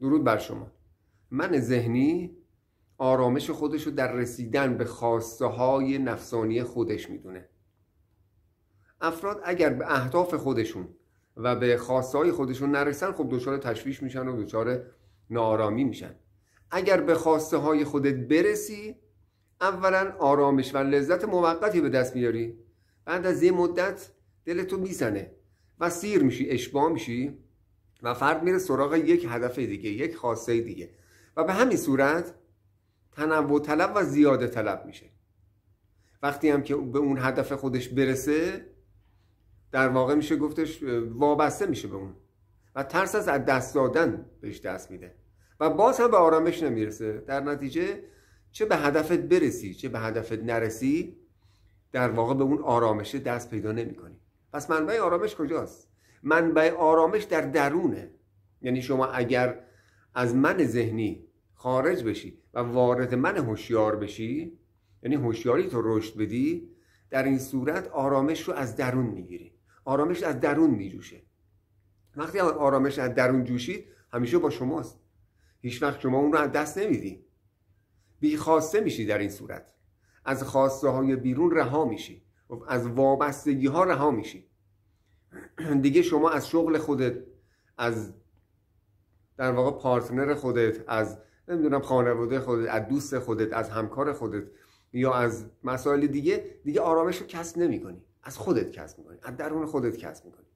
درود بر شما من ذهنی آرامش خودش رو در رسیدن به خواسته های نفسانی خودش میدونه افراد اگر به اهداف خودشون و به خواسته های خودشون نرسن خب دچار تشویش میشن و دچار ناآرامی میشن اگر به خواسته های خودت برسی اولا آرامش و لذت موقتی به دست میاری بعد از یه مدت دلتو میزنه و سیر میشی اشباه میشی و فرد میره سراغ یک هدف دیگه یک خواسته دیگه و به همین صورت تنوع طلب و زیاده طلب میشه وقتی هم که به اون هدف خودش برسه در واقع میشه گفتش وابسته میشه به اون و ترس از دست دادن بهش دست میده و باز هم به آرامش نمیرسه در نتیجه چه به هدفت برسی چه به هدفت نرسی در واقع به اون آرامش دست پیدا نمیکنی پس منبع آرامش کجاست منبع آرامش در درونه یعنی شما اگر از من ذهنی خارج بشی و وارد من هوشیار بشی یعنی هوشیاری تو رشد بدی در این صورت آرامش رو از درون میگیری آرامش از درون میجوشه وقتی آرامش از درون جوشید همیشه با شماست هیچ وقت شما اون رو از دست نمیدی بی خواسته میشی در این صورت از خواسته های بیرون رها میشی از وابستگی ها رها میشی دیگه شما از شغل خودت از در واقع پارتنر خودت از نمیدونم خانواده خودت از دوست خودت از همکار خودت یا از مسائل دیگه دیگه آرامش رو کسب نمیکنی از خودت کسب میکنی از درون خودت کسب میکنی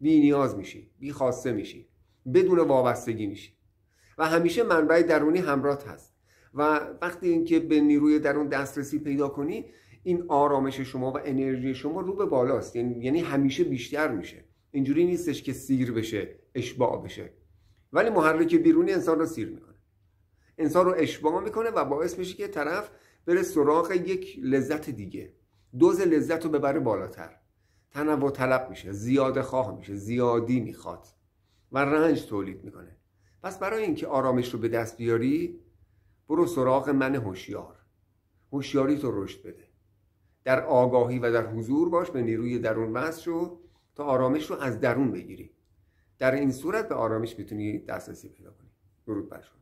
بی نیاز میشی بی خواسته میشی بدون وابستگی میشی و همیشه منبع درونی همراهت هست و وقتی اینکه به نیروی درون دسترسی پیدا کنی این آرامش شما و انرژی شما رو به بالاست یعنی, یعنی همیشه بیشتر میشه اینجوری نیستش که سیر بشه اشباع بشه ولی محرک بیرونی انسان رو سیر میکنه انسان رو اشباع میکنه و باعث میشه که طرف بره سراغ یک لذت دیگه دوز لذت رو ببره بالاتر تنوع طلب میشه زیاده خواه میشه زیادی میخواد و رنج تولید میکنه پس برای اینکه آرامش رو به دست بیاری برو سراغ من هوشیار هوشیاری تو رشد بده در آگاهی و در حضور باش به نیروی درون مست شو تا آرامش رو از درون بگیری در این صورت به آرامش میتونی دسترسی پیدا کنی درود بر